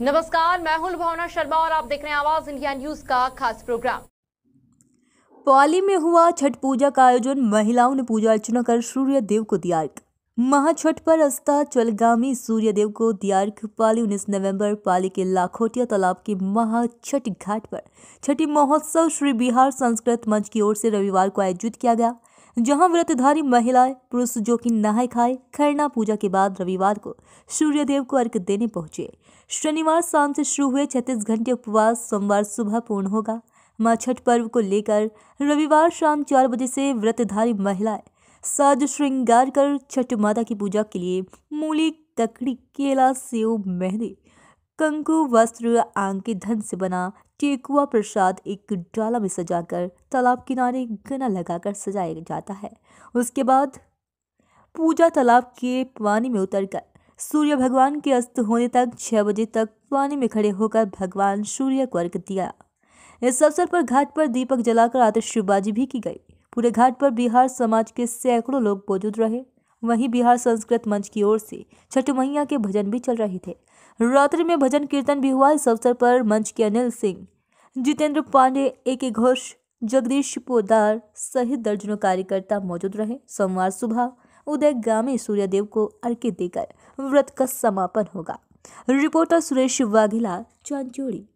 नमस्कार मैं हूं भावना शर्मा और आप देख रहे हैं आवाज इंडिया न्यूज का खास प्रोग्राम पाली में हुआ छठ पूजा का आयोजन महिलाओं ने पूजा अर्चना कर सूर्य देव को दिया अर्घ महाछठ पर अस्था चलगामी सूर्य देव को दिया अर्घ पाली उन्नीस नवंबर पाली के लाखोटिया तालाब के महाछठ घाट पर छठी महोत्सव श्री बिहार संस्कृत मंच की ओर से रविवार को आयोजित किया गया जहां व्रतधारी महिलाएं पुरुष जो कि नहाए खाए खरना पूजा के बाद रविवार को सूर्यदेव को अर्घ देने पहुंचे शनिवार शाम से शुरू हुए छत्तीस घंटे उपवास सोमवार सुबह पूर्ण होगा माँ छठ पर्व को लेकर रविवार शाम चार बजे से व्रतधारी महिलाएं साज श्रृंगार कर छठ माता की पूजा के लिए मूली ककड़ी केला सेव मेहंदी कंकु वस्त्र आंग के धन से बना टेकुआ प्रसाद एक डाला में सजाकर तालाब किनारे गना लगाकर सजाया जाता है उसके बाद पूजा तालाब के पानी में उतरकर सूर्य भगवान के अस्त होने तक छः बजे तक पानी में खड़े होकर भगवान सूर्य को अर्घ दिया इस अवसर पर घाट पर दीपक जलाकर आतिशबाजी भी की गई पूरे घाट पर बिहार समाज के सैकड़ों लोग मौजूद रहे वहीं बिहार संस्कृत मंच की ओर से छठ मैया के भजन भी चल रहे थे रात्रि में भजन कीर्तन भी हुआ इस अवसर पर मंच के अनिल सिंह जितेंद्र पांडे ए के घोष जगदीश पोदार सहित दर्जनों कार्यकर्ता मौजूद रहे सोमवार सुबह उदय गामी सूर्यदेव को अर्घ्य देकर व्रत का समापन होगा रिपोर्टर सुरेश वाघिला चांचोड़ी